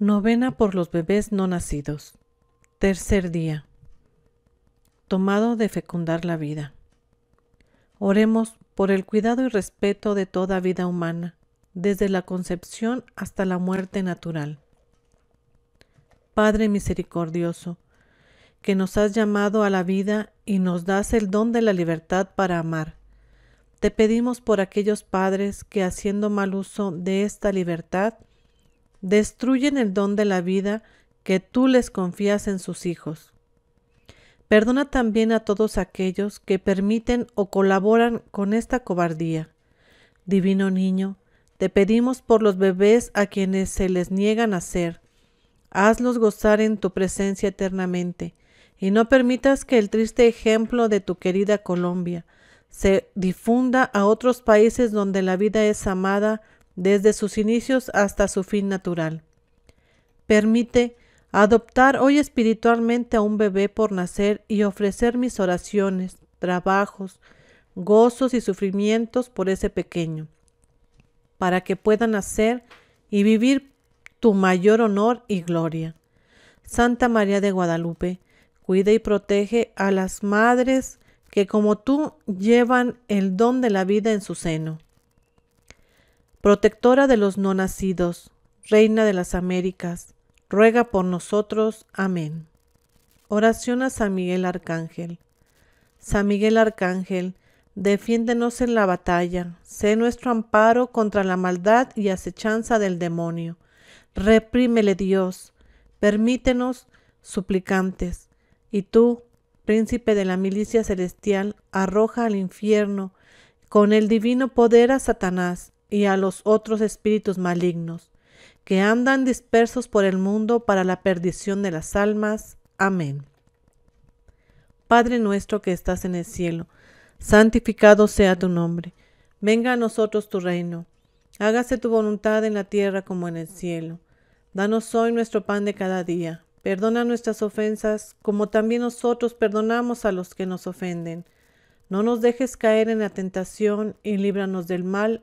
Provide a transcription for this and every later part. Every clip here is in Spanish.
Novena por los bebés no nacidos. Tercer día. Tomado de fecundar la vida. Oremos por el cuidado y respeto de toda vida humana, desde la concepción hasta la muerte natural. Padre misericordioso, que nos has llamado a la vida y nos das el don de la libertad para amar. Te pedimos por aquellos padres que haciendo mal uso de esta libertad, destruyen el don de la vida que tú les confías en sus hijos. Perdona también a todos aquellos que permiten o colaboran con esta cobardía. Divino Niño, te pedimos por los bebés a quienes se les niega nacer. Hazlos gozar en tu presencia eternamente, y no permitas que el triste ejemplo de tu querida Colombia se difunda a otros países donde la vida es amada desde sus inicios hasta su fin natural. Permite adoptar hoy espiritualmente a un bebé por nacer y ofrecer mis oraciones, trabajos, gozos y sufrimientos por ese pequeño, para que pueda nacer y vivir tu mayor honor y gloria. Santa María de Guadalupe, cuida y protege a las madres que como tú llevan el don de la vida en su seno protectora de los no nacidos, Reina de las Américas, ruega por nosotros. Amén. Oración a San Miguel Arcángel. San Miguel Arcángel, defiéndenos en la batalla, sé nuestro amparo contra la maldad y acechanza del demonio. Reprímele Dios, permítenos suplicantes, y tú, príncipe de la milicia celestial, arroja al infierno con el divino poder a Satanás y a los otros espíritus malignos que andan dispersos por el mundo para la perdición de las almas. Amén. Padre nuestro que estás en el cielo, santificado sea tu nombre. Venga a nosotros tu reino. Hágase tu voluntad en la tierra como en el cielo. Danos hoy nuestro pan de cada día. Perdona nuestras ofensas, como también nosotros perdonamos a los que nos ofenden. No nos dejes caer en la tentación y líbranos del mal.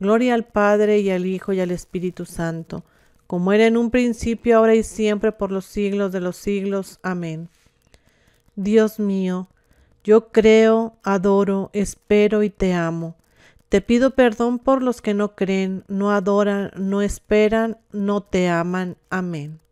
Gloria al Padre y al Hijo y al Espíritu Santo, como era en un principio, ahora y siempre, por los siglos de los siglos. Amén. Dios mío, yo creo, adoro, espero y te amo. Te pido perdón por los que no creen, no adoran, no esperan, no te aman. Amén.